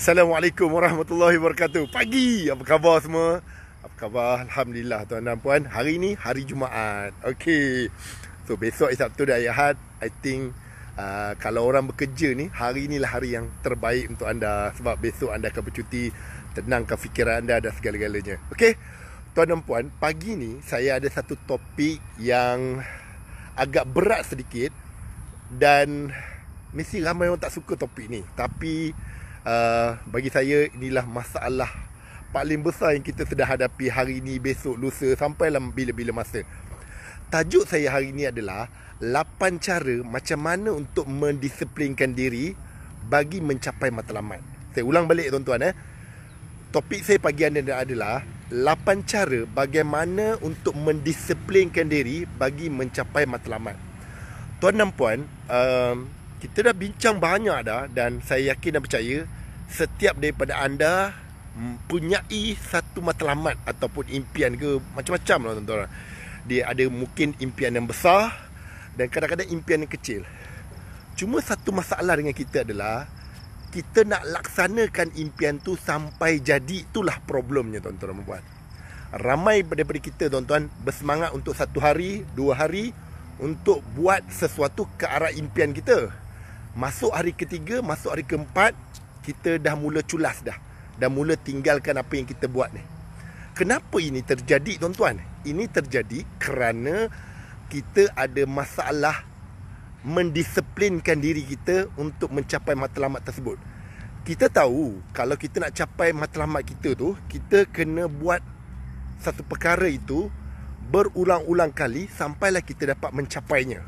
Assalamualaikum warahmatullahi wabarakatuh Pagi, apa khabar semua? Apa khabar? Alhamdulillah tuan dan puan Hari ni hari Jumaat Okay So besok esok tu dah ayahat I think uh, Kalau orang bekerja ni Hari ni lah hari yang terbaik untuk anda Sebab besok anda akan bercuti Tenangkan fikiran anda dan segala-galanya Okay Tuan dan puan Pagi ni saya ada satu topik yang Agak berat sedikit Dan Mesti ramai orang tak suka topik ni Tapi Tapi Ah, bagi saya inilah masalah paling besar yang kita sedang hadapi hari ini, besok, lusa sampailah bila-bila masa. Tajuk saya hari ini adalah 8 cara macam mana untuk mendisiplinkan diri bagi mencapai matlamat. Saya ulang balik tuan-tuan eh. Topik saya pagi ini adalah 8 cara bagaimana untuk mendisiplinkan diri bagi mencapai matlamat. Tuan dan puan, uh, kita dah bincang banyak dah dan saya yakin dan percaya setiap daripada anda mempunyai satu matlamat ataupun impian ke macam-macam lah tuan-tuan. Dia ada mungkin impian yang besar dan kadang-kadang impian yang kecil. Cuma satu masalah dengan kita adalah kita nak laksanakan impian tu sampai jadi itulah problemnya tuan-tuan membuat. Ramai daripada kita tuan-tuan bersemangat untuk satu hari, dua hari untuk buat sesuatu ke arah impian kita. Masuk hari ketiga, masuk hari keempat Kita dah mula culas dah Dah mula tinggalkan apa yang kita buat ni Kenapa ini terjadi tuan-tuan? Ini terjadi kerana kita ada masalah mendisiplinkan diri kita untuk mencapai matlamat tersebut. Kita tahu kalau kita nak capai matlamat kita tu, kita kena buat satu perkara itu berulang-ulang kali sampailah kita dapat mencapainya.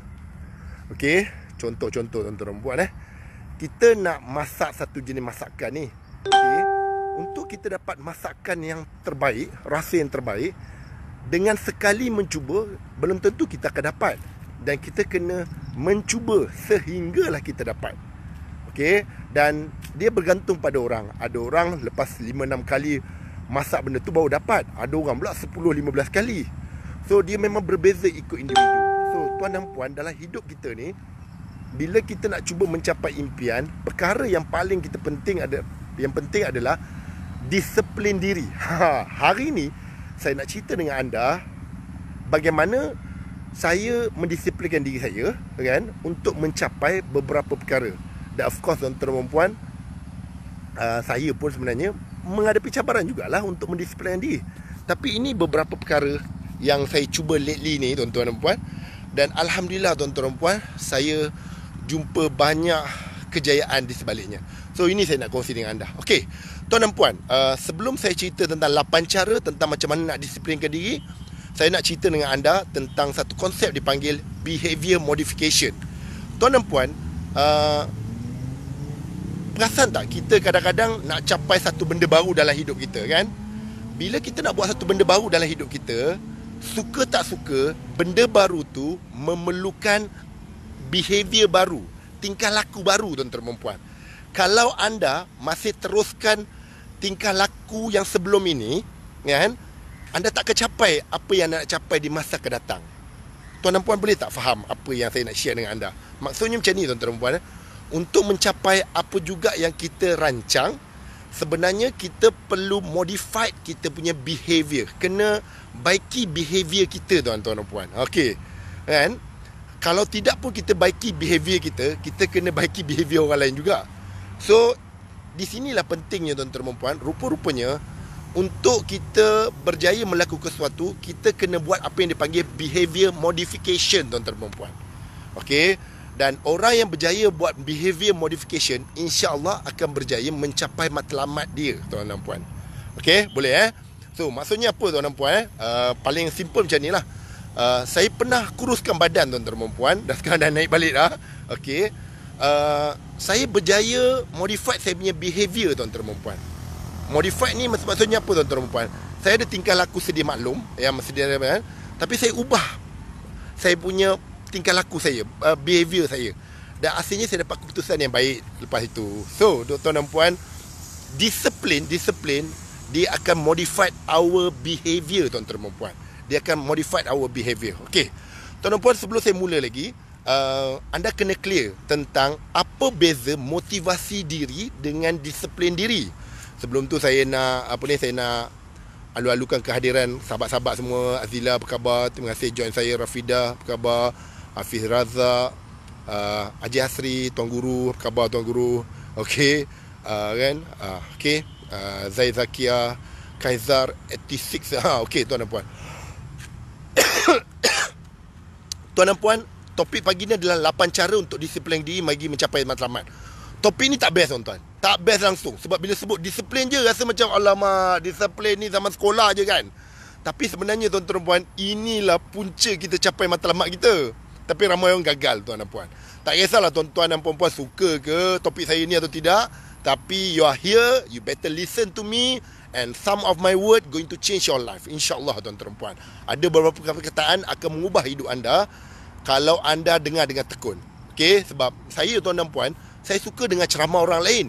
Okey? Contoh-contoh tuan-tuan buat eh. Kita nak masak satu jenis masakan ni. Okey. Untuk kita dapat masakan yang terbaik, rasa yang terbaik dengan sekali mencuba belum tentu kita akan dapat dan kita kena mencuba sehinggalah kita dapat. Okey. Dan dia bergantung pada orang. Ada orang lepas 5 6 kali masak benda tu baru dapat. Ada orang pula 10 15 kali. So dia memang berbeza ikut individu. So tuan dan puan dalam hidup kita ni bila kita nak cuba mencapai impian, perkara yang paling kita penting ada yang penting adalah disiplin diri. Ha, hari ini saya nak cerita dengan anda bagaimana saya mendisiplinkan diri saya kan untuk mencapai beberapa perkara. Dan of course tuan-tuan dan puan uh, ah, saya pun sebenarnya menghadapi cabaran jugalah untuk mendisiplinkan diri. Tapi ini beberapa perkara yang saya cuba lately ni tuan-tuan dan puan dan alhamdulillah tuan-tuan dan puan saya jumpa banyak kejayaan di sebaliknya. So ini saya nak kongsi dengan anda. Okey. Tuan dan puan, uh, sebelum saya cerita tentang lapan cara tentang macam mana nak disiplinkan diri, saya nak cerita dengan anda tentang satu konsep dipanggil behavior modification. Tuan dan puan, uh, perasan tak kita kadang-kadang nak capai satu benda baru dalam hidup kita kan? Bila kita nak buat satu benda baru dalam hidup kita, suka tak suka, benda baru tu memerlukan behavior baru, tingkah laku baru tuan terpuan. Kalau anda masih teruskan tingkah laku yang sebelum ini, kan? Anda tak akan capai apa yang nak capai di masa kedatang. Tuan dan puan boleh tak faham apa yang saya nak share dengan anda? Maksudnya macam ni tuan dan puan. Eh. Untuk mencapai apa juga yang kita rancang, sebenarnya kita perlu modify kita punya behavior. Kena baiki behavior kita tuan-tuan dan puan. Okey. Kan? kalau tidak pun kita baiki behavior kita, kita kena baiki behavior orang lain juga. So, di sinilah pentingnya tuan-tuan dan puan rupa-rupanya untuk kita berjaya melakukan sesuatu, kita kena buat apa yang dipanggil behavior modification tuan-tuan dan puan Okey, dan orang yang berjaya buat behavior modification, insya-Allah akan berjaya mencapai matlamat dia, tuan-tuan dan puan-puan. boleh eh? So, maksudnya apa tuan-tuan dan puan eh? Uh, paling simple macam ni lah uh, saya pernah kuruskan badan tuan dan puan dan sekarang dah naik balik dah okey uh, saya berjaya modify saya punya behaviour tuan dan puan modify ni maksudnya apa tuan dan puan saya ada tingkah laku sedih maklum yang sedia kan? tapi saya ubah saya punya tingkah laku saya uh, behavior saya dan akhirnya saya dapat keputusan yang baik lepas itu so tuan dan puan disiplin disiplin dia akan modify our behaviour tuan-tuan dan puan dia akan modify our behavior. Okey. Tuan puan sebelum saya mula lagi, uh, anda kena clear tentang apa beza motivasi diri dengan disiplin diri. Sebelum tu saya nak apa ni saya nak alu-alukan kehadiran sahabat-sahabat semua Azila apa khabar terima kasih join saya Rafida apa khabar Hafiz Raza uh, Haji Hasri tuan guru apa khabar tuan guru okey uh, kan uh, okey uh, Zai Zakia Kaisar 86 ha okey tuan dan puan tuan dan puan, topik pagi ni adalah 8 cara untuk disiplin diri bagi mencapai matlamat. Topik ni tak best tuan-tuan. Tak best langsung. Sebab bila sebut disiplin je rasa macam alamak disiplin ni zaman sekolah je kan. Tapi sebenarnya tuan-tuan dan puan inilah punca kita capai matlamat kita. Tapi ramai orang gagal tuan dan puan. Tak kisahlah tuan-tuan dan puan-puan suka ke topik saya ni atau tidak. Tapi you are here, you better listen to me and some of my word going to change your life insyaallah tuan tuan puan ada beberapa perkataan akan mengubah hidup anda kalau anda dengar dengan tekun Okay, sebab saya tuan dan puan saya suka dengan ceramah orang lain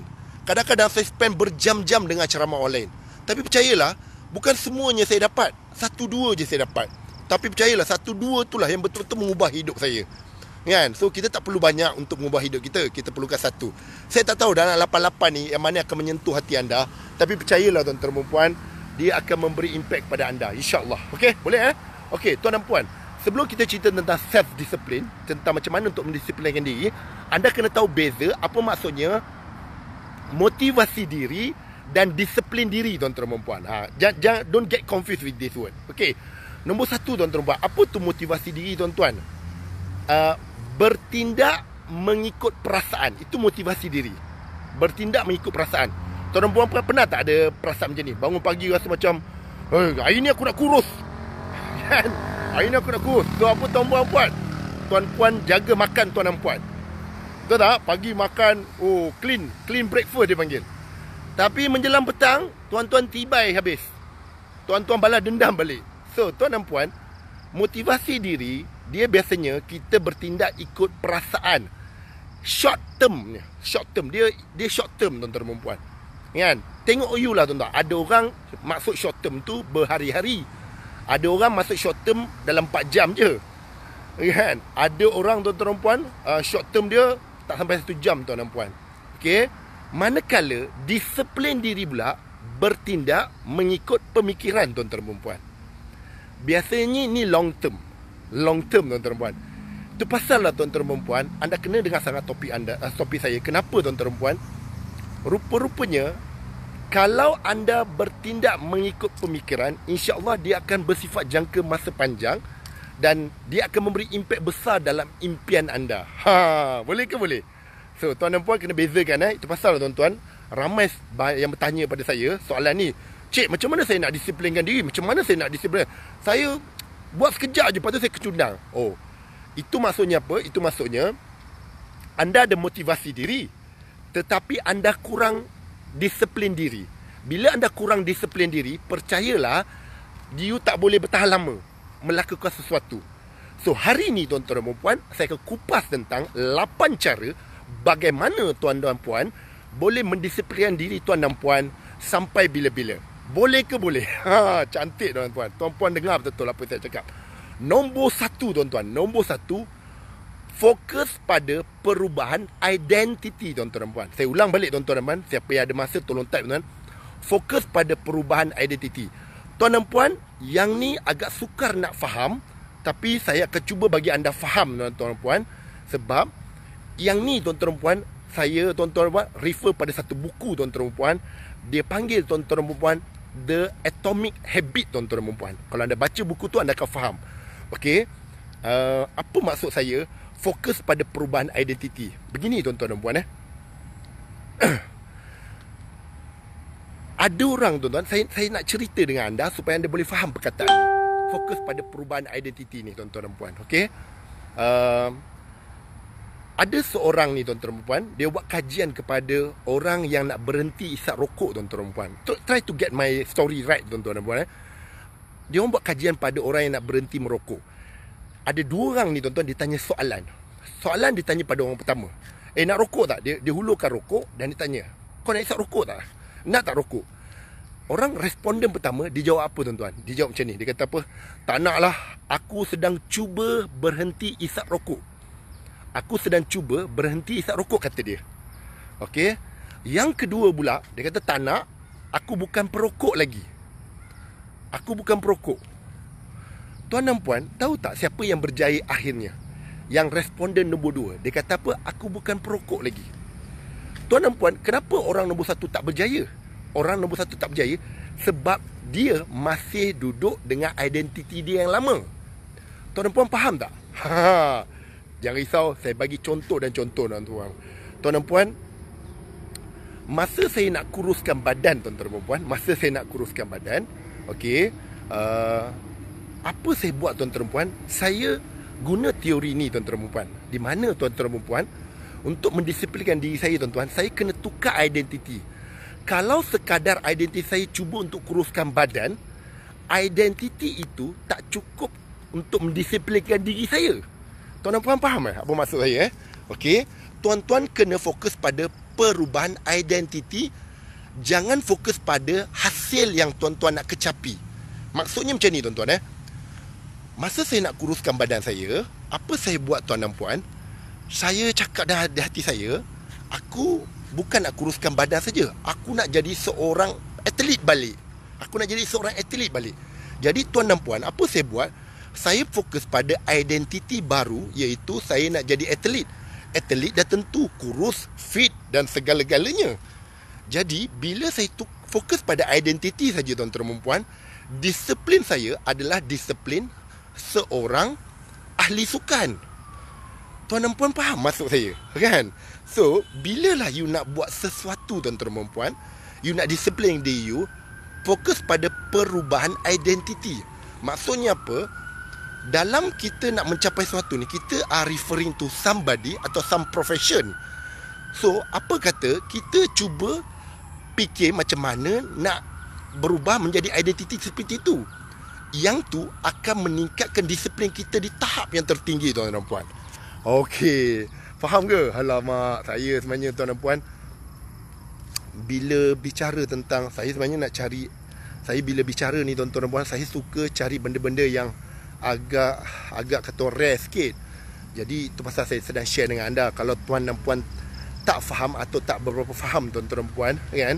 kadang-kadang saya spend berjam-jam dengan ceramah orang lain tapi percayalah bukan semuanya saya dapat satu dua je saya dapat tapi percayalah satu dua itulah yang betul-betul mengubah hidup saya Kan? So kita tak perlu banyak untuk mengubah hidup kita. Kita perlukan satu. Saya tak tahu dalam 88 ni yang mana akan menyentuh hati anda. Tapi percayalah tuan-tuan dan puan. Dia akan memberi impact pada anda. InsyaAllah. Okay, Boleh eh? Okay, tuan dan puan. Sebelum kita cerita tentang self-discipline. Tentang macam mana untuk mendisiplinkan diri. Anda kena tahu beza apa maksudnya motivasi diri dan disiplin diri tuan-tuan dan puan. Ha, jangan, don't get confused with this word. Okay. Nombor satu tuan-tuan puan. Apa tu motivasi diri tuan-tuan? Uh, bertindak mengikut perasaan itu motivasi diri bertindak mengikut perasaan tuan puan pernah tak ada perasaan macam ni bangun pagi rasa macam hey, eh, hari ni aku nak kurus kan hari ni aku nak kurus tu apa tuan puan buat tuan puan jaga makan tuan dan puan tahu tak pagi makan oh clean clean breakfast dia panggil tapi menjelang petang tuan-tuan tiba habis tuan-tuan balas dendam balik so tuan dan puan motivasi diri dia biasanya kita bertindak ikut perasaan short term short term dia dia short term tuan-tuan dan puan kan tengok you lah tuan-tuan ada orang maksud short term tu berhari-hari ada orang maksud short term dalam 4 jam je kan ada orang tuan-tuan dan puan uh, short term dia tak sampai 1 jam tuan-tuan dan puan okey manakala disiplin diri pula bertindak mengikut pemikiran tuan-tuan dan puan biasanya ni long term long term tuan-tuan dan puan. Itu pasallah tuan-tuan dan puan, anda kena dengar sangat topi anda, uh, eh, topi saya. Kenapa tuan-tuan dan puan? Rupa-rupanya kalau anda bertindak mengikut pemikiran, insya-Allah dia akan bersifat jangka masa panjang dan dia akan memberi impak besar dalam impian anda. Ha, boleh ke boleh? So, tuan dan puan kena bezakan eh. Itu pasal lah, tuan-tuan. Ramai yang bertanya pada saya soalan ni. Cik, macam mana saya nak disiplinkan diri? Macam mana saya nak disiplin? Saya Buat sekejap je Lepas tu saya kecundang Oh Itu maksudnya apa Itu maksudnya Anda ada motivasi diri Tetapi anda kurang Disiplin diri Bila anda kurang disiplin diri Percayalah You tak boleh bertahan lama Melakukan sesuatu So hari ni tuan-tuan dan puan Saya akan kupas tentang 8 cara Bagaimana tuan dan puan Boleh mendisiplin diri tuan dan puan Sampai bila-bila boleh ke boleh? Ha, cantik tuan-tuan. Tuan-puan dengar betul-betul apa saya cakap. Nombor satu tuan-tuan. Nombor satu. Fokus pada perubahan identiti tuan-tuan dan puan. Saya ulang balik tuan-tuan dan puan. Siapa yang ada masa tolong type tuan-tuan. Fokus pada perubahan identiti. Tuan dan puan, yang ni agak sukar nak faham. Tapi saya akan cuba bagi anda faham tuan-tuan dan puan. Sebab yang ni tuan-tuan dan puan, saya tuan-tuan dan puan refer pada satu buku tuan-tuan dan puan. Dia panggil tuan-tuan dan puan The Atomic Habit tuan-tuan dan perempuan Kalau anda baca buku tu anda akan faham Okay uh, Apa maksud saya Fokus pada perubahan identiti Begini tuan-tuan dan perempuan eh Ada orang tuan-tuan saya, saya nak cerita dengan anda Supaya anda boleh faham perkataan Fokus pada perubahan identiti ni tuan-tuan dan perempuan Okay uh, ada seorang ni tuan-tuan dan puan, dia buat kajian kepada orang yang nak berhenti isap rokok tuan-tuan dan puan. Try to get my story right tuan-tuan dan puan eh. Dia orang buat kajian pada orang yang nak berhenti merokok. Ada dua orang ni tuan-tuan ditanya soalan. Soalan ditanya pada orang pertama. Eh nak rokok tak? Dia, dia hulurkan rokok dan ditanya. Kau nak isap rokok tak? Nak tak rokok? Orang responden pertama dia jawab apa tuan-tuan? Dia jawab macam ni. Dia kata apa? Tak nak lah. Aku sedang cuba berhenti isap rokok. Aku sedang cuba berhenti isap rokok kata dia. Okey. Yang kedua pula dia kata tak nak aku bukan perokok lagi. Aku bukan perokok. Tuan dan puan, tahu tak siapa yang berjaya akhirnya? Yang responden nombor dua. Dia kata apa? Aku bukan perokok lagi. Tuan dan puan, kenapa orang nombor satu tak berjaya? Orang nombor satu tak berjaya sebab dia masih duduk dengan identiti dia yang lama. Tuan dan puan faham tak? ha, ha, ha. Jangan risau, saya bagi contoh dan contoh tuan-tuan. Tuan dan puan, masa saya nak kuruskan badan tuan-tuan dan puan, masa saya nak kuruskan badan, okey, uh, apa saya buat tuan-tuan dan puan? Saya guna teori ni tuan-tuan dan puan. Di mana tuan-tuan dan puan untuk mendisiplinkan diri saya tuan-tuan, saya kena tukar identiti. Kalau sekadar identiti saya cuba untuk kuruskan badan, identiti itu tak cukup untuk mendisiplinkan diri saya. Tuan-tuan puan faham eh? apa maksud saya eh? Okey. Tuan-tuan kena fokus pada perubahan identiti. Jangan fokus pada hasil yang tuan-tuan nak kecapi. Maksudnya macam ni tuan-tuan eh. Masa saya nak kuruskan badan saya, apa saya buat tuan dan puan? Saya cakap dah di hati saya, aku bukan nak kuruskan badan saja. Aku nak jadi seorang atlet balik. Aku nak jadi seorang atlet balik. Jadi tuan dan puan, apa saya buat? saya fokus pada identiti baru iaitu saya nak jadi atlet. Atlet dah tentu kurus, fit dan segala-galanya. Jadi bila saya tuk, fokus pada identiti saja tuan tuan dan puan, disiplin saya adalah disiplin seorang ahli sukan. Tuan dan puan faham maksud saya, kan? So, bilalah you nak buat sesuatu tuan tuan dan puan, you nak disiplin diri you, fokus pada perubahan identiti. Maksudnya apa? dalam kita nak mencapai sesuatu ni kita are referring to somebody atau some profession so apa kata kita cuba fikir macam mana nak berubah menjadi identiti seperti itu yang tu akan meningkatkan disiplin kita di tahap yang tertinggi tuan dan puan Okey, faham ke? Alamak, saya sebenarnya tuan dan puan Bila bicara tentang, saya sebenarnya nak cari Saya bila bicara ni tuan-tuan dan puan Saya suka cari benda-benda yang agak agak kata rare sikit. Jadi itu pasal saya sedang share dengan anda kalau tuan dan puan tak faham atau tak berapa faham tuan-tuan dan puan kan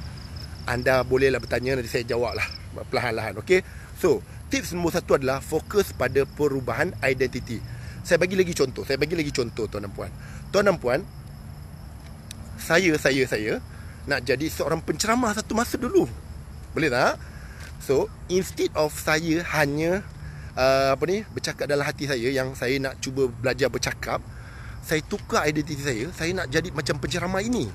anda bolehlah bertanya nanti saya jawablah perlahan-lahan okey so tips nombor satu adalah fokus pada perubahan identiti saya bagi lagi contoh saya bagi lagi contoh tuan dan puan tuan dan puan saya saya saya nak jadi seorang penceramah satu masa dulu boleh tak so instead of saya hanya uh, apa ni bercakap dalam hati saya yang saya nak cuba belajar bercakap saya tukar identiti saya saya nak jadi macam penceramah ini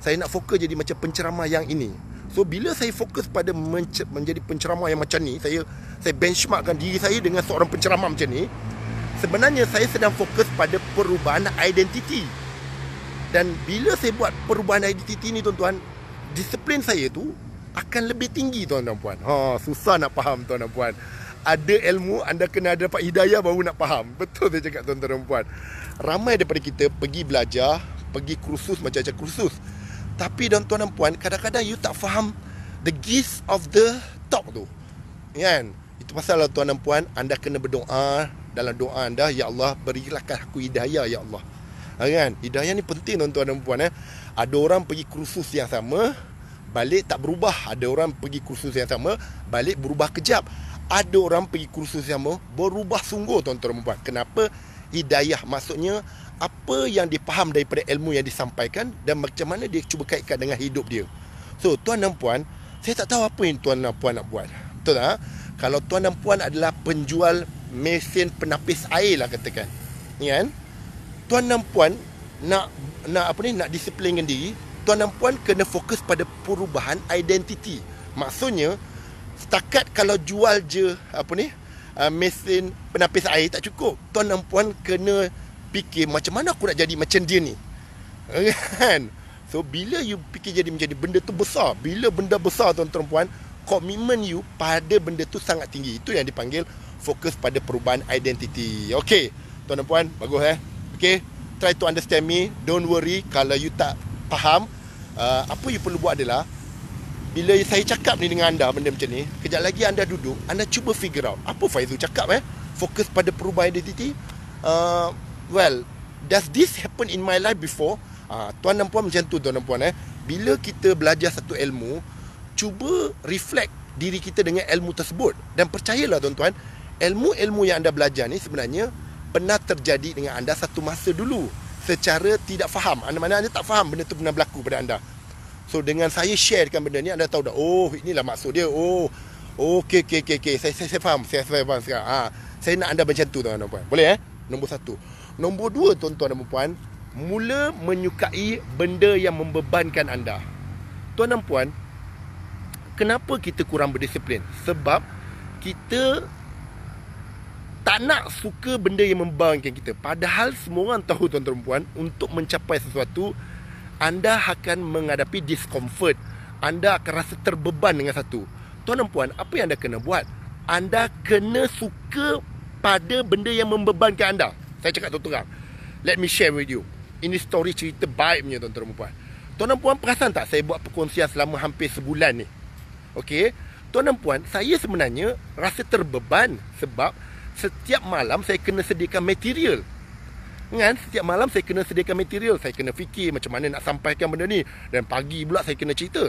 saya nak fokus jadi macam penceramah yang ini so bila saya fokus pada menjadi penceramah yang macam ni saya saya benchmarkkan diri saya dengan seorang penceramah macam ni sebenarnya saya sedang fokus pada perubahan identiti dan bila saya buat perubahan identiti ni tuan-tuan disiplin saya tu akan lebih tinggi tuan dan puan. Ha susah nak faham tuan dan puan ada ilmu, anda kena ada dapat hidayah baru nak faham. Betul saya cakap tuan-tuan dan puan. Ramai daripada kita pergi belajar, pergi kursus macam-macam kursus. Tapi tuan-tuan dan puan, kadang-kadang you tak faham the gist of the talk tu. Kan? Itu pasal lah tuan dan puan, anda kena berdoa dalam doa anda, Ya Allah, berilah kan aku hidayah, Ya Allah. Ha, kan? Hidayah ni penting tuan-tuan dan puan. Eh? Ada orang pergi kursus yang sama, balik tak berubah. Ada orang pergi kursus yang sama, balik berubah kejap ada orang pergi kursus yang berubah sungguh tuan-tuan dan puan kenapa hidayah maksudnya apa yang dipaham daripada ilmu yang disampaikan dan macam mana dia cuba kaitkan dengan hidup dia so tuan dan puan saya tak tahu apa yang tuan dan puan nak buat betul tak kalau tuan dan puan adalah penjual mesin penapis air lah katakan ni kan tuan dan puan nak nak apa ni nak disiplinkan diri tuan dan puan kena fokus pada perubahan identiti maksudnya setakat kalau jual je apa ni uh, mesin penapis air tak cukup tuan dan puan kena fikir macam mana aku nak jadi macam dia ni eh, kan so bila you fikir jadi menjadi benda tu besar bila benda besar tuan dan puan komitmen you pada benda tu sangat tinggi itu yang dipanggil fokus pada perubahan identiti Okay tuan dan puan bagus eh Okay try to understand me don't worry kalau you tak faham uh, apa you perlu buat adalah bila saya cakap ni dengan anda benda macam ni, kejap lagi anda duduk, anda cuba figure out apa Faizu cakap eh. Fokus pada perubahan identiti. Uh, well, does this happen in my life before? Uh, tuan dan puan macam tu tuan dan puan eh. Bila kita belajar satu ilmu, cuba reflect diri kita dengan ilmu tersebut. Dan percayalah tuan-tuan, ilmu-ilmu yang anda belajar ni sebenarnya pernah terjadi dengan anda satu masa dulu secara tidak faham. Anda mana anda tak faham benda tu pernah berlaku pada anda. So dengan saya sharekan benda ni anda tahu dah. Oh, inilah maksud dia. Oh. oh okey, okey, okey, okey. Saya, saya saya faham. Saya saya faham sekarang. Ha. Saya nak anda macam tu tuan dan puan. Boleh eh? Nombor satu. Nombor dua tuan-tuan dan puan, mula menyukai benda yang membebankan anda. Tuan dan puan, kenapa kita kurang berdisiplin? Sebab kita tak nak suka benda yang membebankan kita. Padahal semua orang tahu tuan-tuan dan puan, untuk mencapai sesuatu, anda akan menghadapi discomfort. Anda akan rasa terbeban dengan satu. Tuan dan puan, apa yang anda kena buat? Anda kena suka pada benda yang membebankan anda. Saya cakap tu terang. Let me share with you. Ini story cerita baik punya tuan-tuan dan puan. Tuan dan puan perasan tak saya buat perkongsian selama hampir sebulan ni? Okay, Tuan dan puan, saya sebenarnya rasa terbeban sebab setiap malam saya kena sediakan material Kan? Setiap malam saya kena sediakan material. Saya kena fikir macam mana nak sampaikan benda ni. Dan pagi pula saya kena cerita.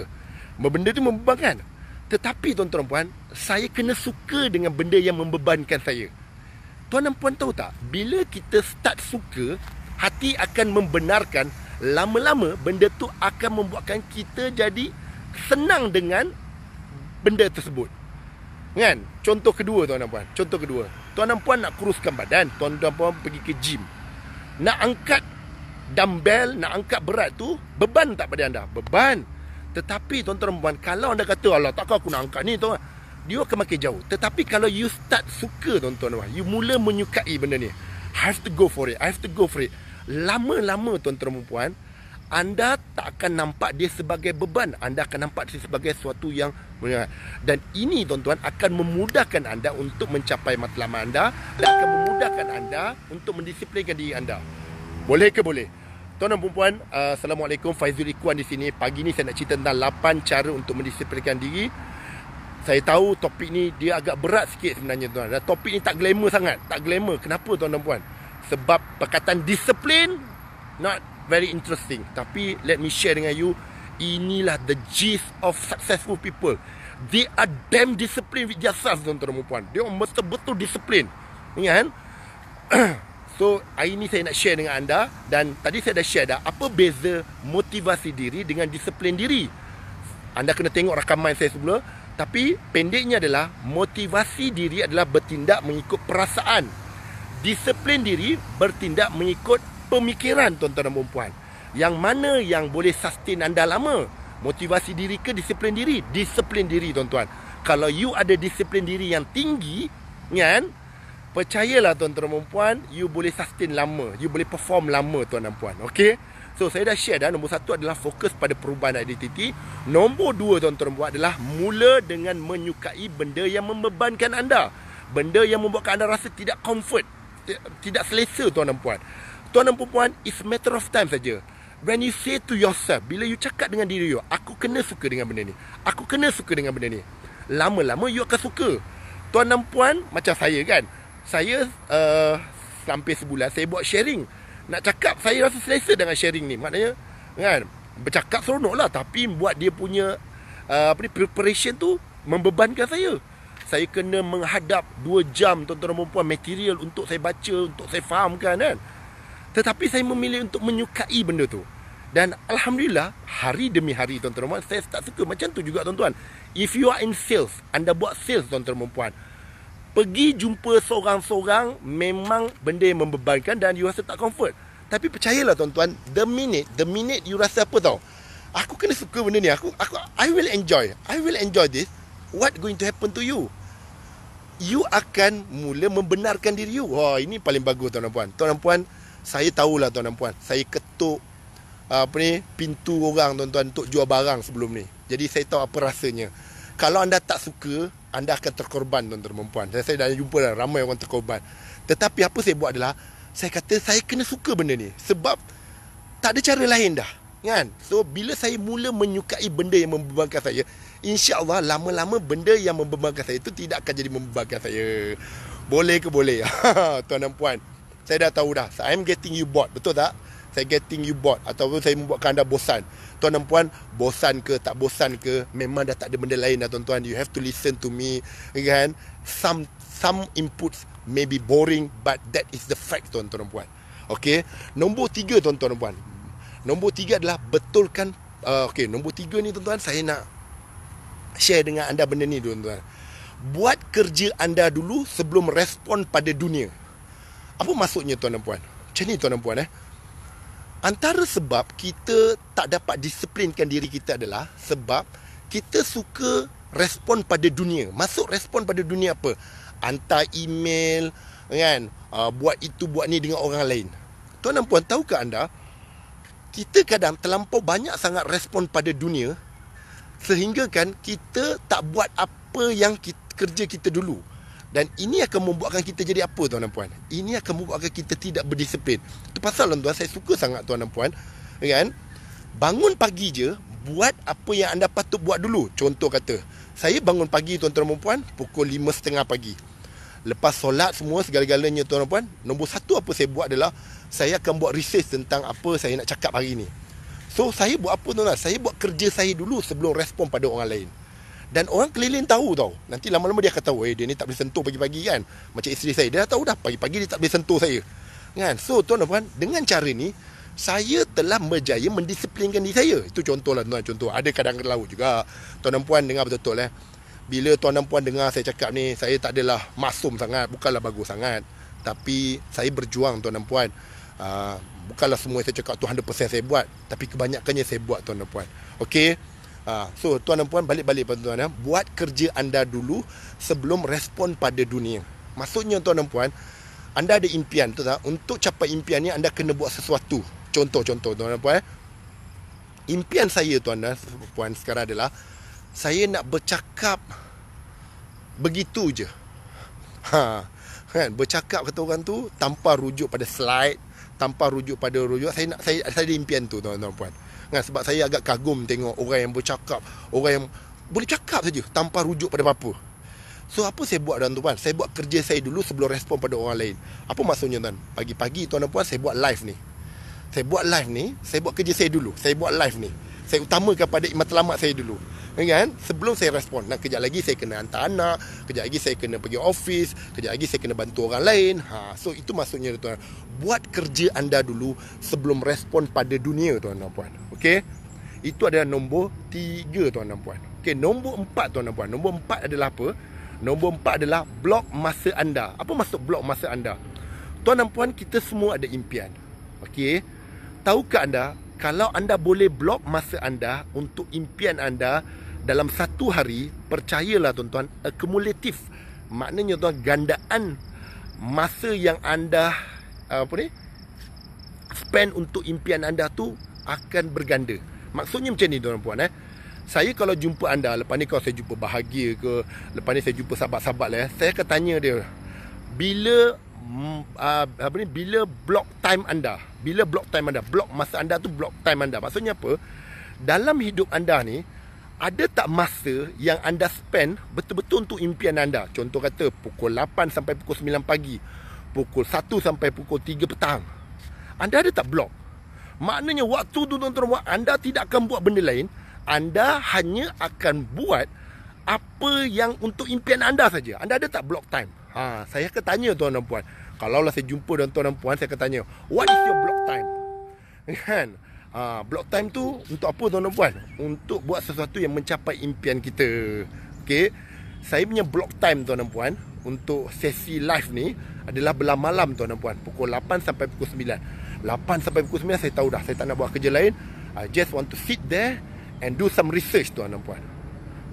Benda tu membebankan. Tetapi tuan-tuan dan puan, saya kena suka dengan benda yang membebankan saya. Tuan dan puan tahu tak? Bila kita start suka, hati akan membenarkan. Lama-lama benda tu akan membuatkan kita jadi senang dengan benda tersebut. Kan? Contoh kedua tuan dan puan. Contoh kedua. Tuan dan puan nak kuruskan badan. Tuan dan puan pergi ke gym nak angkat dumbbell, nak angkat berat tu beban tak pada anda? Beban. Tetapi tuan-tuan perempuan, kalau anda kata Allah tak aku nak angkat ni tuan dia akan makin jauh. Tetapi kalau you start suka tuan-tuan perempuan, you mula menyukai benda ni. I have to go for it. I have to go for it. Lama-lama tuan-tuan perempuan, anda tak akan nampak dia sebagai beban. Anda akan nampak dia sebagai sesuatu yang Eh? Dan ini tuan-tuan akan memudahkan anda untuk mencapai matlamat anda dan akan memudahkan anda untuk mendisiplinkan diri anda. Boleh ke boleh? Tuan dan puan, uh, Assalamualaikum Faizul Ikuan di sini. Pagi ni saya nak cerita tentang 8 cara untuk mendisiplinkan diri. Saya tahu topik ni dia agak berat sikit sebenarnya tuan. Dan topik ni tak glamour sangat. Tak glamour. Kenapa tuan dan puan? Sebab perkataan disiplin not very interesting. Tapi let me share dengan you. Inilah the gist of successful people. They are damn disciplined with their self tuan-tuan dan puan. They are betul-betul disiplin, Ingat kan? so, hari ni saya nak share dengan anda dan tadi saya dah share dah apa beza motivasi diri dengan disiplin diri. Anda kena tengok rakaman saya sebelum. Tapi pendeknya adalah motivasi diri adalah bertindak mengikut perasaan. Disiplin diri bertindak mengikut pemikiran tuan-tuan dan puan. Yang mana yang boleh sustain anda lama? Motivasi diri ke disiplin diri? Disiplin diri tuan-tuan. Kalau you ada disiplin diri yang tinggi, kan? Percayalah tuan-tuan dan puan, you boleh sustain lama. You boleh perform lama tuan dan puan. Okay? So, saya dah share dah. Nombor satu adalah fokus pada perubahan identiti. Nombor dua tuan-tuan buat adalah mula dengan menyukai benda yang membebankan anda. Benda yang membuatkan anda rasa tidak comfort. Tidak selesa tuan dan puan. Tuan dan puan, it's matter of time saja when you say to yourself, bila you cakap dengan diri you, aku kena suka dengan benda ni. Aku kena suka dengan benda ni. Lama-lama you akan suka. Tuan dan puan, macam saya kan. Saya uh, eh, sampai sebulan, saya buat sharing. Nak cakap, saya rasa selesa dengan sharing ni. Maknanya, kan, bercakap seronok lah. Tapi buat dia punya uh, apa ni, preparation tu membebankan saya. Saya kena menghadap dua jam tuan-tuan dan puan material untuk saya baca, untuk saya fahamkan kan. Tetapi saya memilih untuk menyukai benda tu. Dan Alhamdulillah Hari demi hari tuan-tuan dan puan Saya tak suka macam tu juga tuan-tuan If you are in sales Anda buat sales tuan-tuan dan puan Pergi jumpa seorang-seorang Memang benda yang membebankan Dan you rasa tak comfort Tapi percayalah tuan-tuan The minute The minute you rasa apa tau Aku kena suka benda ni Aku aku I will enjoy I will enjoy this What going to happen to you You akan mula membenarkan diri you Wah ini paling bagus tuan-tuan puan Tuan-tuan puan Saya tahulah tuan-tuan puan Saya ketuk apa ni pintu orang tuan-tuan untuk jual barang sebelum ni. Jadi saya tahu apa rasanya. Kalau anda tak suka, anda akan terkorban tuan-tuan dan puan. Saya, saya dah jumpa dah ramai orang terkorban. Tetapi apa saya buat adalah saya kata saya kena suka benda ni sebab tak ada cara lain dah. Kan? So bila saya mula menyukai benda yang membebankan saya, insya-Allah lama-lama benda yang membebankan saya itu tidak akan jadi membebankan saya. Boleh ke boleh? tuan dan puan, saya dah tahu dah. So, I'm getting you bored, betul tak? saya getting you bored ataupun saya membuatkan anda bosan. Tuan dan puan, bosan ke tak bosan ke, memang dah tak ada benda lain dah tuan-tuan. You have to listen to me, kan? Some some inputs may be boring but that is the fact tuan-tuan dan puan. Okay? Nombor tiga tuan-tuan dan puan. Nombor tiga adalah betulkan, uh, okay, nombor tiga ni tuan-tuan, saya nak share dengan anda benda ni tuan-tuan. Buat kerja anda dulu sebelum respon pada dunia. Apa maksudnya tuan dan puan? Macam ni tuan dan puan eh. Antara sebab kita tak dapat disiplinkan diri kita adalah sebab kita suka respon pada dunia. Masuk respon pada dunia apa? Hantar email, kan? Uh, buat itu, buat ni dengan orang lain. Tuan dan puan, tahukah anda? Kita kadang terlampau banyak sangat respon pada dunia sehingga kan kita tak buat apa yang kita, kerja kita dulu. Dan ini akan membuatkan kita jadi apa tuan dan puan? Ini akan membuatkan kita tidak berdisiplin. Itu pasal tuan, saya suka sangat tuan dan puan. Ya kan? Bangun pagi je, buat apa yang anda patut buat dulu. Contoh kata, saya bangun pagi tuan-tuan dan puan, pukul 5.30 pagi. Lepas solat semua segala-galanya tuan dan puan, nombor satu apa saya buat adalah, saya akan buat research tentang apa saya nak cakap hari ni. So, saya buat apa tuan-tuan? Saya buat kerja saya dulu sebelum respon pada orang lain. Dan orang keliling tahu tau Nanti lama-lama dia akan tahu Eh dia ni tak boleh sentuh pagi-pagi kan Macam isteri saya Dia dah tahu dah Pagi-pagi dia tak boleh sentuh saya kan? So tuan dan puan Dengan cara ni Saya telah berjaya mendisiplinkan diri saya Itu contoh lah tuan Contoh ada kadang kadang laut juga Tuan dan puan dengar betul-betul eh Bila tuan dan puan dengar saya cakap ni Saya tak adalah masum sangat Bukanlah bagus sangat Tapi saya berjuang tuan dan puan uh, Bukanlah semua saya cakap tu 100% saya buat Tapi kebanyakannya saya buat tuan dan puan Okay Ha, so tuan dan puan balik-balik tuan ya. Buat kerja anda dulu sebelum respon pada dunia. Maksudnya tuan dan puan, anda ada impian tu tak? Untuk capai impian ni anda kena buat sesuatu. Contoh-contoh tuan dan puan. Ya. Impian saya tuan dan puan sekarang adalah saya nak bercakap begitu je. Ha. Kan, bercakap kata orang tu tanpa rujuk pada slide, tanpa rujuk pada rujuk saya nak saya, saya ada impian tu tuan dan puan. Kan? Sebab saya agak kagum tengok orang yang bercakap. Orang yang boleh cakap saja tanpa rujuk pada apa-apa. So apa saya buat dan tuan? Saya buat kerja saya dulu sebelum respon pada orang lain. Apa maksudnya tuan? Pagi-pagi tuan dan puan saya buat live ni. Saya buat live ni, saya buat kerja saya dulu. Saya buat live ni. Saya utamakan pada matlamat saya dulu. Kan? Sebelum saya respon. nak kejap lagi saya kena hantar anak. Kejap lagi saya kena pergi office. Kejap lagi saya kena bantu orang lain. Ha, so itu maksudnya tuan. Buat kerja anda dulu sebelum respon pada dunia tuan dan Okey. Itu adalah nombor tiga tuan dan puan. Okey, nombor empat tuan dan puan. Nombor empat adalah apa? Nombor empat adalah blok masa anda. Apa maksud blok masa anda? Tuan dan puan, kita semua ada impian. Okey. tahu ke anda kalau anda boleh blok masa anda untuk impian anda dalam satu hari, percayalah tuan-tuan, akumulatif. Maknanya tuan, gandaan masa yang anda apa ni? spend untuk impian anda tu akan berganda. Maksudnya macam ni tuan puan eh. Saya kalau jumpa anda lepas ni kalau saya jumpa bahagia ke, lepas ni saya jumpa sahabat-sahabat lah, eh, saya akan tanya dia bila uh, apa ni bila block time anda? Bila block time anda? Block masa anda tu block time anda. Maksudnya apa? Dalam hidup anda ni ada tak masa yang anda spend betul-betul untuk impian anda? Contoh kata pukul 8 sampai pukul 9 pagi. Pukul 1 sampai pukul 3 petang. Anda ada tak block? Maknanya waktu tu tuan-tuan buat Anda tidak akan buat benda lain Anda hanya akan buat Apa yang untuk impian anda saja Anda ada tak block time? Ha, saya akan tanya tuan dan puan Kalau lah saya jumpa dengan tuan dan puan Saya akan tanya What is your block time? Kan? Ha, block time tu untuk apa tuan dan puan? Untuk buat sesuatu yang mencapai impian kita Okay Saya punya block time tuan dan puan Untuk sesi live ni Adalah belah malam tuan dan puan Pukul 8 sampai pukul 9 8 sampai pukul 9 saya tahu dah saya tak nak buat kerja lain I just want to sit there and do some research tuan dan puan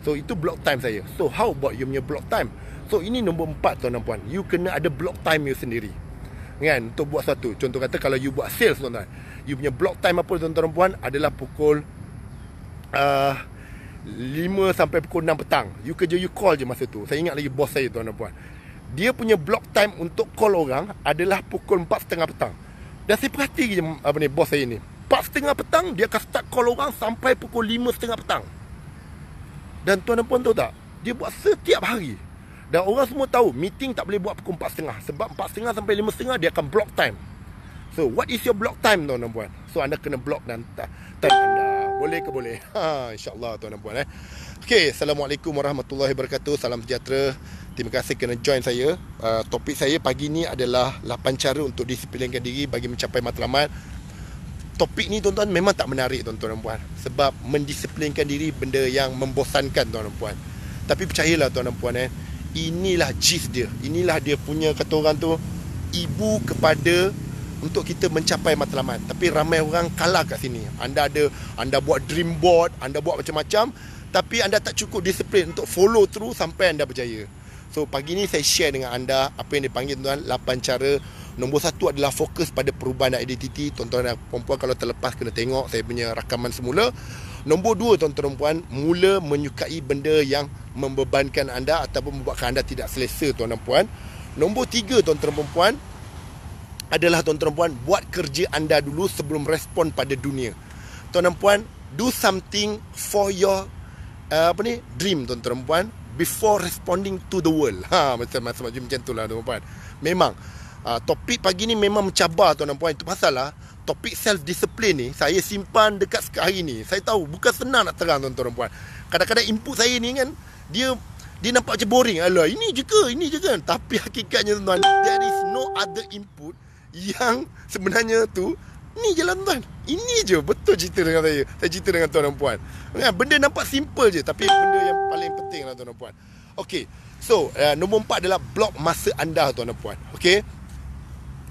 so itu block time saya so how about you punya block time so ini nombor 4 tuan dan puan you kena ada block time you sendiri kan untuk buat satu contoh kata kalau you buat sales tuan tuan you punya block time apa tuan tuan puan adalah pukul uh, 5 sampai pukul 6 petang you kerja you call je masa tu saya ingat lagi bos saya tuan dan puan dia punya block time untuk call orang adalah pukul 4.30 petang. Dan saya perhati je apa ni, bos saya ni. 4.30 petang, dia akan start call orang sampai pukul 5.30 petang. Dan tuan dan puan tahu tak? Dia buat setiap hari. Dan orang semua tahu, meeting tak boleh buat pukul 4.30. Sebab 4.30 sampai 5.30, dia akan block time. So, what is your block time, tuan dan puan? So, anda kena block dan time anda. Boleh ke boleh? Ha, InsyaAllah, tuan dan puan. Eh. Okay, Assalamualaikum warahmatullahi wabarakatuh. Salam sejahtera. Terima kasih kerana join saya. Uh, topik saya pagi ni adalah 8 cara untuk disiplinkan diri bagi mencapai matlamat. Topik ni tuan-tuan memang tak menarik tuan-tuan dan puan. Sebab mendisiplinkan diri benda yang membosankan tuan-tuan dan puan. Tapi percayalah tuan-tuan dan puan eh. Inilah gist dia. Inilah dia punya kata orang tu ibu kepada untuk kita mencapai matlamat. Tapi ramai orang kalah kat sini. Anda ada anda buat dream board, anda buat macam-macam tapi anda tak cukup disiplin untuk follow through sampai anda berjaya. So pagi ni saya share dengan anda apa yang dipanggil tuan-tuan 8 cara Nombor satu adalah fokus pada perubahan identiti Tuan-tuan dan perempuan kalau terlepas kena tengok saya punya rakaman semula Nombor dua tuan-tuan dan perempuan Mula menyukai benda yang membebankan anda Ataupun membuatkan anda tidak selesa tuan dan perempuan Nombor tiga tuan-tuan dan perempuan Adalah tuan-tuan dan perempuan Buat kerja anda dulu sebelum respon pada dunia Tuan dan perempuan Do something for your uh, apa ni dream tuan-tuan dan perempuan before responding to the world. Ha macam macam macam, macam tu lah tuan puan. Memang uh, ah, topik pagi ni memang mencabar tuan dan puan itu pasal lah topik self discipline ni saya simpan dekat sekali ni. Saya tahu bukan senang nak terang tuan-tuan puan. Kadang-kadang input saya ni kan dia dia nampak macam boring. Alah, ini je ke? Ini je kan? Tapi hakikatnya tuan-tuan, there is no other input yang sebenarnya tu Ni je lah tuan Ini je betul cerita dengan saya Saya cerita dengan tuan dan puan ya, Benda nampak simple je Tapi benda yang paling penting lah tuan dan puan Okay So uh, nombor empat adalah Blok masa anda tuan dan puan Okay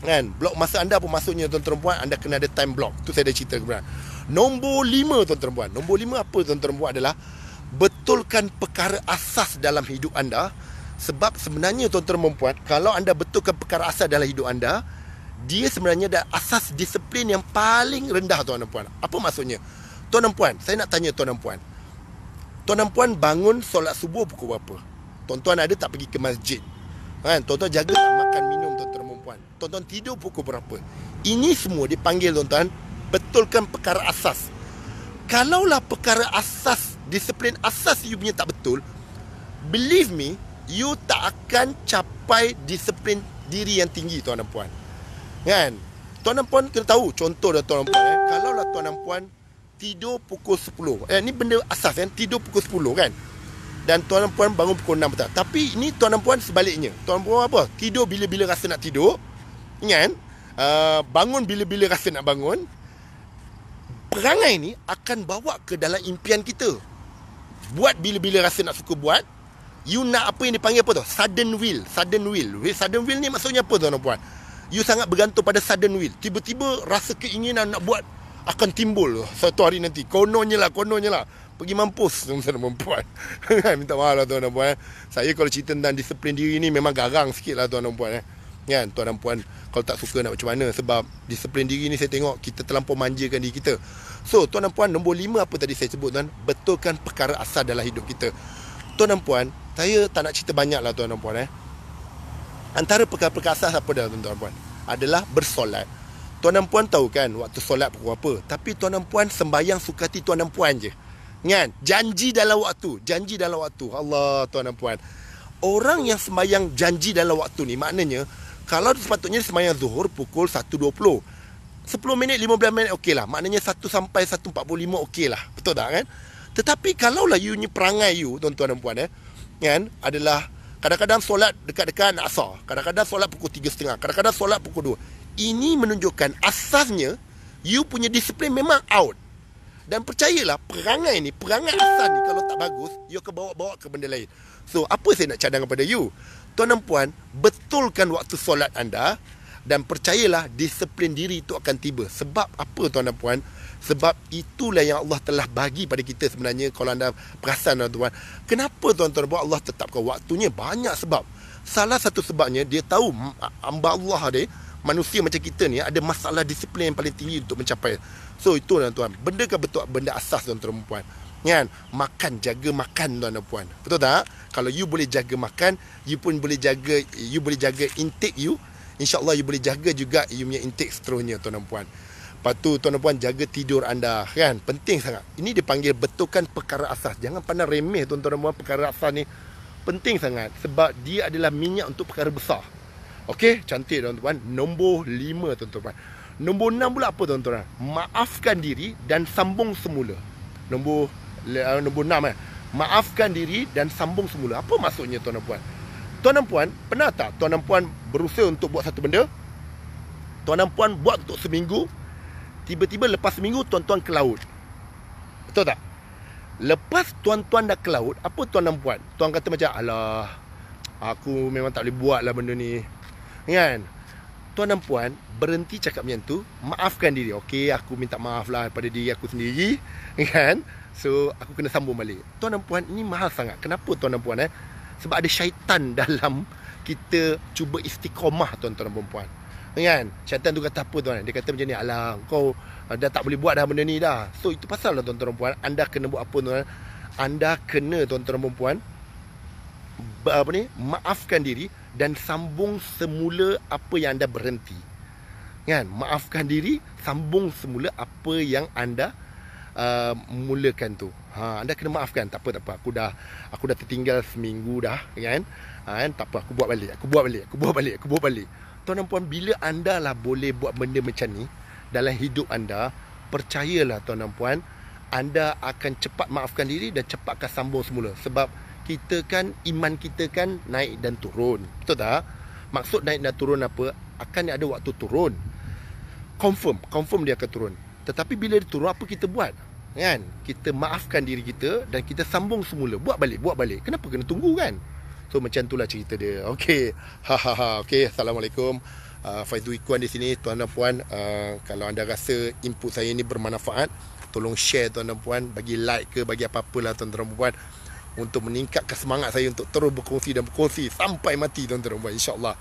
Kan Blok masa anda pun maksudnya tuan dan puan Anda kena ada time block Tu saya dah cerita kebenaran Nombor lima tuan dan puan Nombor lima apa tuan dan puan adalah Betulkan perkara asas dalam hidup anda Sebab sebenarnya tuan-tuan dan puan Kalau anda betulkan perkara asas dalam hidup anda dia sebenarnya ada asas disiplin yang paling rendah tuan dan puan. Apa maksudnya? Tuan dan puan, saya nak tanya tuan dan puan. Tuan dan puan bangun solat subuh pukul berapa? Tuan-tuan ada tak pergi ke masjid? Kan? Tuan-tuan jaga tak makan minum tuan-tuan dan puan? Tuan-tuan tidur pukul berapa? Ini semua dipanggil tuan-tuan betulkan perkara asas. Kalaulah perkara asas, disiplin asas you punya tak betul, believe me, you tak akan capai disiplin diri yang tinggi tuan dan puan. Kan? Tuan dan puan kena tahu contoh dah tuan dan puan eh. Kalau lah tuan dan puan tidur pukul 10. Eh ni benda asas kan, tidur pukul 10 kan. Dan tuan dan puan bangun pukul 6 petang. Tapi ini tuan dan puan sebaliknya. Tuan dan puan apa? Tidur bila-bila rasa nak tidur. Kan? Uh, bangun bila-bila rasa nak bangun. Perangai ni akan bawa ke dalam impian kita. Buat bila-bila rasa nak suka buat. You nak apa yang dipanggil apa tu? Sudden will. Sudden will. Sudden will ni maksudnya apa tuan dan puan? You sangat bergantung pada sudden will Tiba-tiba rasa keinginan nak buat Akan timbul satu hari nanti Kononnya lah, kononnya lah Pergi mampus tuan-tuan dan perempuan kan, Minta maaf lah tuan dan perempuan eh. Saya kalau cerita tentang disiplin diri ni Memang garang sikit lah tuan dan perempuan eh. Kan, tuan dan puan kalau tak suka nak macam mana Sebab disiplin diri ni saya tengok kita terlampau manjakan diri kita So tuan dan puan nombor lima apa tadi saya sebut tuan Betulkan perkara asal dalam hidup kita Tuan dan puan saya tak nak cerita banyak lah tuan dan puan eh. Antara perkara-perkara asas apa dah tuan-tuan puan? Adalah bersolat. Tuan dan puan tahu kan waktu solat pukul apa? Tapi tuan dan puan sembahyang sukati tuan dan puan je. Kan? Janji dalam waktu. Janji dalam waktu. Allah tuan dan puan. Orang yang sembahyang janji dalam waktu ni maknanya kalau sepatutnya sembahyang zuhur pukul 1.20. 10 minit, 15 minit okey lah. Maknanya 1 sampai 1.45 okey lah. Betul tak kan? Tetapi kalaulah you ni perangai you tuan-tuan dan puan eh. Kan? Adalah Kadang-kadang solat dekat-dekat nak asar. Kadang-kadang solat pukul tiga setengah, Kadang-kadang solat pukul dua. Ini menunjukkan asasnya, you punya disiplin memang out. Dan percayalah, perangai ni, perangai asas ni kalau tak bagus, you akan bawa-bawa ke benda lain. So, apa saya nak cadang kepada you? Tuan dan puan, betulkan waktu solat anda dan percayalah disiplin diri itu akan tiba. Sebab apa tuan dan puan? sebab itulah yang Allah telah bagi pada kita sebenarnya kalau anda perasan tuan-tuan kenapa tuan-tuan buat Allah tetapkan waktunya banyak sebab salah satu sebabnya dia tahu hamba Allah dia manusia macam kita ni ada masalah disiplin yang paling tinggi untuk mencapai so itu tuan-tuan benda kan betul benda asas tuan-tuan perempuan. puan kan makan jaga makan tuan dan puan betul tak kalau you boleh jaga makan you pun boleh jaga you boleh jaga intake you insyaallah you boleh jaga juga you punya intake seterusnya tuan dan puan Lepas tu tuan dan puan jaga tidur anda kan penting sangat. Ini dipanggil betulkan perkara asas. Jangan pandang remeh tuan-tuan dan puan perkara asas ni penting sangat sebab dia adalah minyak untuk perkara besar. Okey, cantik tuan-tuan puan. Nombor 5 tuan-tuan puan. Nombor 6 pula apa tuan-tuan? Maafkan diri dan sambung semula. Nombor uh, nombor 6 eh. Maafkan diri dan sambung semula. Apa maksudnya tuan dan puan? Tuan dan puan, pernah tak tuan dan puan berusaha untuk buat satu benda? Tuan dan puan buat untuk seminggu, tiba-tiba lepas seminggu tuan-tuan ke laut. Betul tak? Lepas tuan-tuan dah ke laut, apa tuan-tuan buat? Tuan kata macam, alah, aku memang tak boleh buat lah benda ni. Kan? Tuan dan puan, berhenti cakap macam tu, maafkan diri. Okey, aku minta maaf lah pada diri aku sendiri. Kan? So, aku kena sambung balik. Tuan dan puan, ini mahal sangat. Kenapa tuan dan puan? Eh? Sebab ada syaitan dalam kita cuba istiqomah tuan-tuan dan puan kan syaitan tu kata apa tuan dia kata macam ni alah kau ah, dah tak boleh buat dah benda ni dah so itu pasal lah tuan-tuan puan anda kena buat apa tuan anda kena tuan-tuan puan apa ni maafkan diri dan sambung semula apa yang anda berhenti kan maafkan diri sambung semula apa yang anda uh, mulakan tu ha anda kena maafkan tak apa tak apa aku dah aku dah tertinggal seminggu dah kan ha kan tak apa aku buat balik aku buat balik aku buat balik aku buat balik, aku buat balik. Tuan dan puan, bila anda lah boleh buat benda macam ni dalam hidup anda, percayalah tuan dan puan, anda akan cepat maafkan diri dan cepat akan sambung semula. Sebab kita kan, iman kita kan naik dan turun. Betul tak? Maksud naik dan turun apa? Akan ada waktu turun. Confirm, confirm dia akan turun. Tetapi bila dia turun, apa kita buat? Kan? Kita maafkan diri kita dan kita sambung semula. Buat balik, buat balik. Kenapa kena tunggu kan? So macam itulah cerita dia. Okay, Ha ha ha. Okey. Assalamualaikum. Uh, Faizu Ikuan di sini tuan dan puan uh, kalau anda rasa input saya ini bermanfaat tolong share tuan dan puan bagi like ke bagi apa-apalah tuan dan puan untuk meningkatkan semangat saya untuk terus berkongsi dan berkongsi sampai mati tuan dan puan insyaallah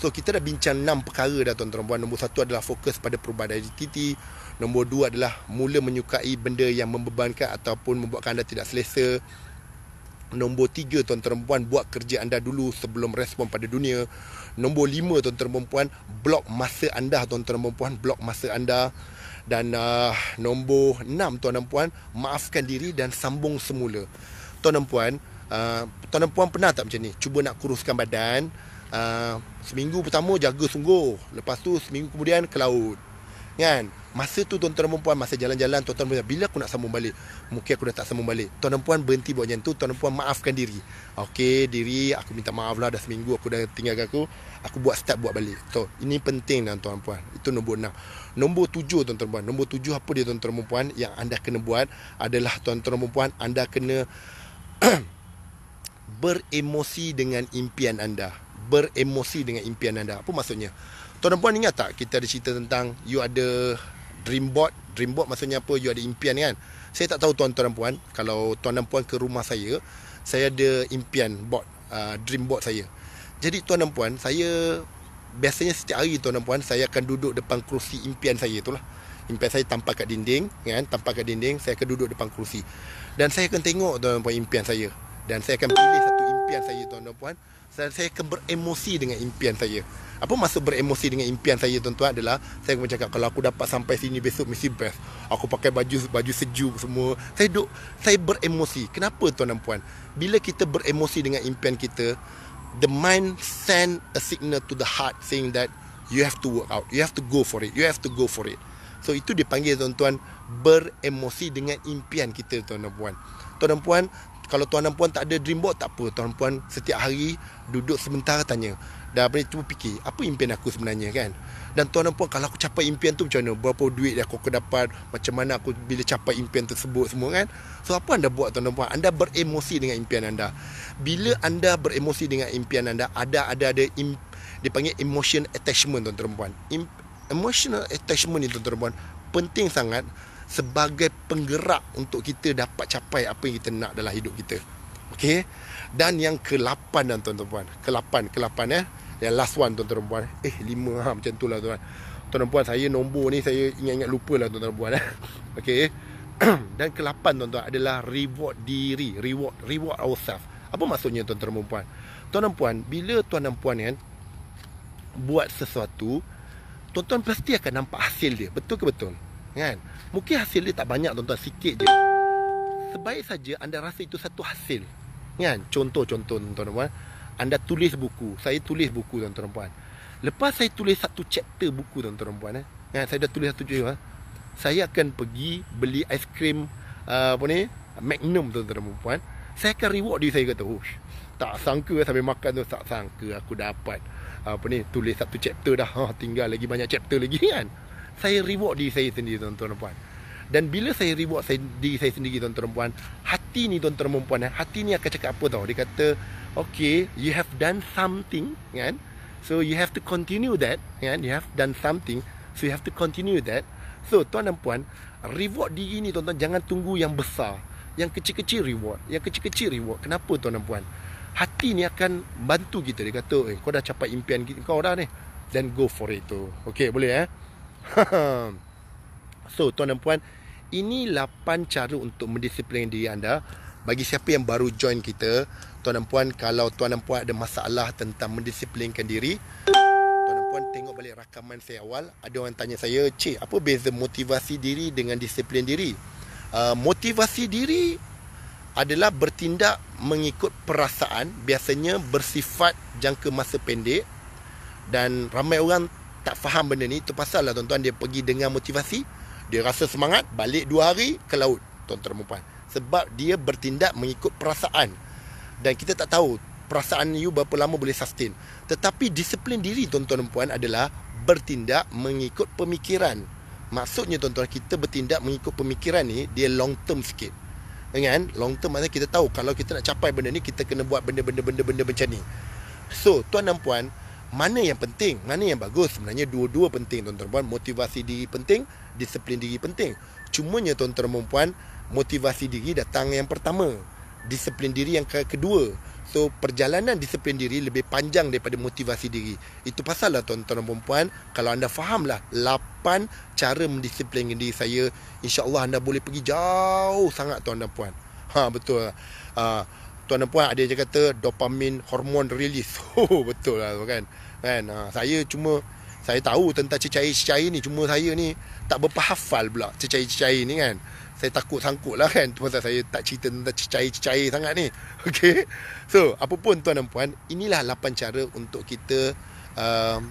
so kita dah bincang 6 perkara dah tuan dan puan nombor 1 adalah fokus pada perubahan identiti nombor 2 adalah mula menyukai benda yang membebankan ataupun membuatkan anda tidak selesa Nombor tiga tuan tuan perempuan buat kerja anda dulu sebelum respon pada dunia. Nombor lima tuan tuan perempuan blok masa anda tuan tuan perempuan blok masa anda. Dan uh, nombor enam tuan tuan perempuan maafkan diri dan sambung semula. Tuan tuan perempuan, uh, ah, tuan tuan perempuan pernah tak macam ni? Cuba nak kuruskan badan. Uh, seminggu pertama jaga sungguh. Lepas tu seminggu kemudian ke laut. Kan? Masa tu tuan-tuan dan puan masa jalan-jalan tuan-tuan berkata, bila aku nak sambung balik? Mungkin aku dah tak sambung balik. Tuan dan puan berhenti buat macam tu, tuan dan puan maafkan diri. Okey, diri aku minta maaf lah dah seminggu aku dah tinggalkan aku. Aku buat step buat balik. So, ini penting lah, dan tuan dan puan. Itu nombor enam. Nombor tujuh tuan-tuan dan puan. Nombor tujuh apa dia tuan-tuan dan puan yang anda kena buat adalah tuan-tuan dan puan anda kena beremosi dengan impian anda. Beremosi dengan impian anda. Apa maksudnya? Tuan dan puan ingat tak kita ada cerita tentang you ada dream board dream board maksudnya apa you ada impian kan saya tak tahu tuan-tuan dan puan kalau tuan dan puan ke rumah saya saya ada impian board uh, dream board saya jadi tuan dan puan saya biasanya setiap hari tuan dan puan saya akan duduk depan kerusi impian saya itulah impian saya tampak kat dinding kan tampak kat dinding saya akan duduk depan kerusi dan saya akan tengok tuan dan puan impian saya dan saya akan pilih satu impian saya tuan-tuan dan saya akan beremosi dengan impian saya apa maksud beremosi dengan impian saya tuan-tuan adalah saya akan cakap kalau aku dapat sampai sini besok mesti best aku pakai baju baju sejuk semua saya duk saya beremosi kenapa tuan dan puan bila kita beremosi dengan impian kita the mind send a signal to the heart saying that you have to work out you have to go for it you have to go for it so itu dipanggil tuan-tuan beremosi dengan impian kita tuan dan puan tuan dan puan kalau tuan dan puan tak ada dream board tak apa tuan dan puan setiap hari duduk sebentar tanya dan apa cuba fikir apa impian aku sebenarnya kan dan tuan dan puan kalau aku capai impian tu macam mana berapa duit yang aku, aku dapat macam mana aku bila capai impian tersebut semua kan so apa anda buat tuan dan puan anda beremosi dengan impian anda bila anda beremosi dengan impian anda ada ada ada im, dipanggil emotion attachment tuan dan puan emotional attachment ni tuan dan puan penting sangat sebagai penggerak untuk kita dapat capai apa yang kita nak dalam hidup kita. Okey. Dan yang ke-8 dan tuan-tuan, ke-8, ke-8 eh. Yang last one tuan-tuan Eh, lima ha, macam itulah tuan-tuan. Tuan-tuan saya nombor ni saya ingat-ingat lupalah tuan-tuan eh. Okey. dan ke-8 tuan-tuan adalah reward diri, reward reward ourselves. Apa maksudnya tuan-tuan dan puan? Tuan dan puan, bila tuan tuan puan kan eh, buat sesuatu, tuan-tuan pasti akan nampak hasil dia. Betul ke betul? kan mungkin hasil dia tak banyak tuan-tuan sikit je sebaik saja anda rasa itu satu hasil kan contoh-contoh tuan-tuan anda tulis buku saya tulis buku tuan-tuan lepas saya tulis satu chapter buku tuan-tuan eh kan saya dah tulis satu je eh? Ha? saya akan pergi beli aiskrim uh, apa ni magnum tuan-tuan saya akan reward diri saya kata oh, tak sangka lah sampai makan tu tak sangka aku dapat apa ni tulis satu chapter dah ha, tinggal lagi banyak chapter lagi kan saya reward diri saya sendiri tuan-tuan dan puan. Dan bila saya reward saya, diri saya sendiri tuan-tuan dan puan, hati ni tuan-tuan dan puan, eh, hati ni akan cakap apa tau. Dia kata, okay, you have done something, kan? So you have to continue that, kan? You have done something, so you have to continue that. So tuan dan puan, reward diri ni tuan-tuan, jangan tunggu yang besar. Yang kecil-kecil reward. Yang kecil-kecil reward. Kenapa tuan dan puan? Hati ni akan bantu kita. Dia kata, eh, kau dah capai impian kau dah ni. Then go for it tu. Okay, boleh eh? so tuan dan puan ini lapan cara untuk mendisiplinkan diri anda bagi siapa yang baru join kita tuan dan puan kalau tuan dan puan ada masalah tentang mendisiplinkan diri tuan dan puan tengok balik rakaman saya awal ada orang tanya saya cik apa beza motivasi diri dengan disiplin diri uh, motivasi diri adalah bertindak mengikut perasaan biasanya bersifat jangka masa pendek dan ramai orang tak faham benda ni tu pasal lah tuan-tuan dia pergi dengan motivasi dia rasa semangat balik dua hari ke laut tuan-tuan perempuan sebab dia bertindak mengikut perasaan dan kita tak tahu perasaan you berapa lama boleh sustain tetapi disiplin diri tuan-tuan perempuan adalah bertindak mengikut pemikiran maksudnya tuan-tuan kita bertindak mengikut pemikiran ni dia long term sikit dengan long term maksudnya kita tahu kalau kita nak capai benda ni kita kena buat benda-benda-benda-benda macam ni so tuan dan puan mana yang penting, mana yang bagus sebenarnya dua-dua penting tuan-tuan puan, motivasi diri penting, disiplin diri penting. Cumanya tuan-tuan dan puan, motivasi diri datang yang pertama, disiplin diri yang kedua. So perjalanan disiplin diri lebih panjang daripada motivasi diri. Itu pasallah tuan-tuan dan puan, kalau anda fahamlah lapan cara mendisiplinkan diri saya, insya-Allah anda boleh pergi jauh sangat tuan-tuan dan puan. Ha betul. Lah. Ah uh, tuan dan puan ada yang kata dopamin hormon release oh, betul lah tu kan kan ha, saya cuma saya tahu tentang cecair-cecair ni cuma saya ni tak berpahafal pula cecair-cecair ni kan saya takut sangkut lah kan sebab saya tak cerita tentang cecair-cecair sangat ni okay? so apa pun tuan dan puan inilah lapan cara untuk kita um,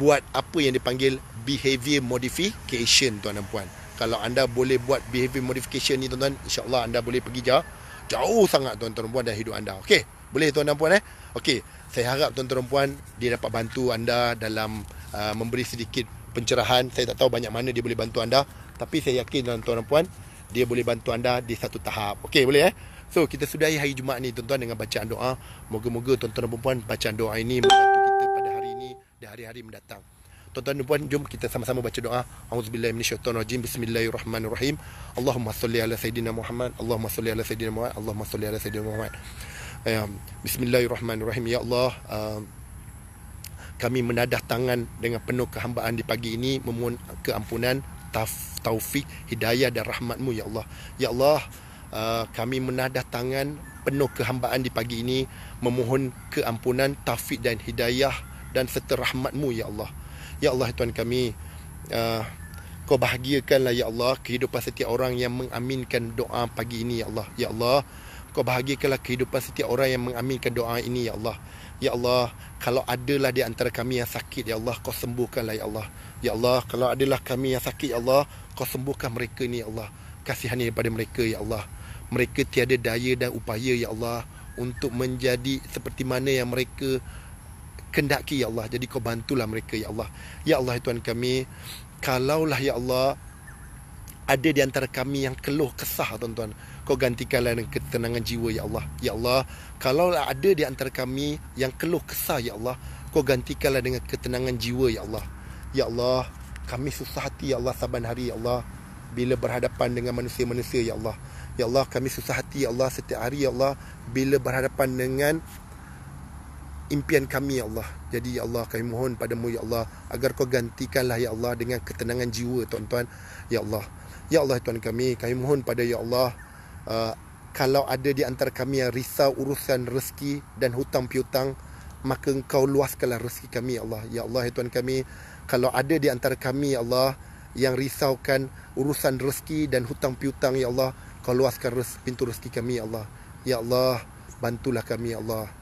buat apa yang dipanggil behavior modification tuan dan puan kalau anda boleh buat behavior modification ni tuan-tuan insyaAllah anda boleh pergi jauh jauh sangat tuan-tuan puan dan hidup anda. Okey, boleh tuan dan puan eh? Okey, saya harap tuan-tuan puan dia dapat bantu anda dalam uh, memberi sedikit pencerahan. Saya tak tahu banyak mana dia boleh bantu anda, tapi saya yakin tuan-tuan dan puan dia boleh bantu anda di satu tahap. Okey, boleh eh? So, kita sudahi hari Jumaat ni tuan-tuan dengan bacaan doa. Moga-moga tuan-tuan puan bacaan doa ini membantu kita pada hari ini dan hari-hari mendatang tuan-tuan dan puan jom kita sama-sama baca doa auzubillahi minasyaitonirrajim bismillahirrahmanirrahim allahumma salli ala sayidina muhammad allahumma salli ala sayidina muhammad allahumma salli ala sayidina muhammad bismillahirrahmanirrahim ya allah um, kami menadah tangan dengan penuh kehambaan di pagi ini memohon keampunan taufik hidayah dan rahmatmu ya allah ya allah uh, kami menadah tangan penuh kehambaan di pagi ini memohon keampunan taufik dan hidayah dan seterahmatMu ya allah Ya Allah Tuhan kami uh, Kau bahagiakanlah Ya Allah Kehidupan setiap orang yang mengaminkan doa pagi ini Ya Allah Ya Allah Kau bahagiakanlah kehidupan setiap orang yang mengaminkan doa ini Ya Allah Ya Allah Kalau adalah di antara kami yang sakit Ya Allah Kau sembuhkanlah Ya Allah Ya Allah Kalau adalah kami yang sakit Ya Allah Kau sembuhkan mereka ini Ya Allah Kasihani daripada mereka Ya Allah Mereka tiada daya dan upaya Ya Allah Untuk menjadi seperti mana yang Mereka kendaki ya Allah jadi kau bantulah mereka ya Allah ya Allah Tuhan kami kalaulah ya Allah ada di antara kami yang keluh kesah tuan-tuan kau gantikanlah dengan ketenangan jiwa ya Allah ya Allah kalaulah ada di antara kami yang keluh kesah ya Allah kau gantikanlah dengan ketenangan jiwa ya Allah ya Allah kami susah hati ya Allah saban hari ya Allah bila berhadapan dengan manusia-manusia ya Allah ya Allah kami susah hati ya Allah setiap hari ya Allah bila berhadapan dengan impian kami ya Allah. Jadi ya Allah kami mohon padamu ya Allah agar kau gantikanlah ya Allah dengan ketenangan jiwa tuan-tuan ya Allah. Ya Allah tuan kami kami mohon pada ya Allah uh, kalau ada di antara kami yang risau urusan rezeki dan hutang piutang maka engkau luaskanlah rezeki kami ya Allah. Ya Allah ya tuan kami kalau ada di antara kami ya Allah yang risaukan urusan rezeki dan hutang piutang ya Allah kau luaskan pintu rezeki kami ya Allah. Ya Allah bantulah kami ya Allah.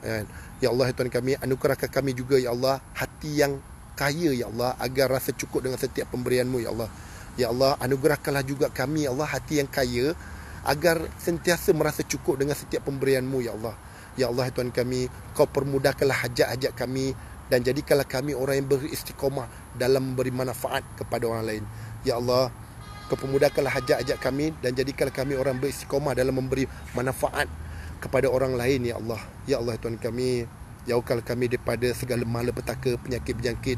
Kan? Ya Allah ya Tuhan kami anugerahkan kami juga ya Allah hati yang kaya ya Allah agar rasa cukup dengan setiap pemberianmu ya Allah ya Allah anugerahkanlah juga kami ya Allah hati yang kaya agar sentiasa merasa cukup dengan setiap pemberianmu ya Allah ya Allah ya Tuhan kami kau permudahkanlah hajat-hajat kami dan jadikanlah kami orang yang beristiqomah dalam memberi manfaat kepada orang lain ya Allah kau permudahkanlah hajat-hajat kami dan jadikanlah kami orang beristiqomah dalam memberi manfaat kepada orang lain ya Allah ya Allah Tuhan kami jauhkan kami daripada segala malapetaka penyakit-penyakit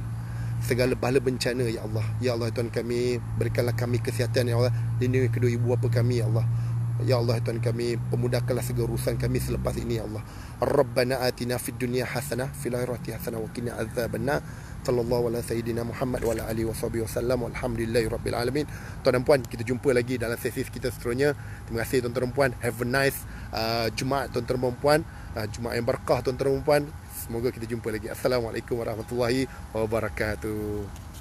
segala bala bencana ya Allah ya Allah Tuhan kami berikanlah kami kesihatan ya Allah lindungi kedua ibu bapa kami ya Allah ya Allah Tuhan kami pemudahkanlah segala urusan kami selepas ini ya Allah Rabbana atina fid dunya hasanah fil akhirati hasanah wa qina azabanna. Salallahu ala Sayyidina Muhammad wa ala alihi wa sahbihi wasallam walhamdulillahi rabbil alamin tuan dan puan kita jumpa lagi dalam sesi kita seterusnya terima kasih tuan-tuan dan puan have a nice Ah, Jumaat tuan-tuan dan puan uh, ah, Jumaat yang berkah tuan-tuan dan puan semoga kita jumpa lagi Assalamualaikum warahmatullahi wabarakatuh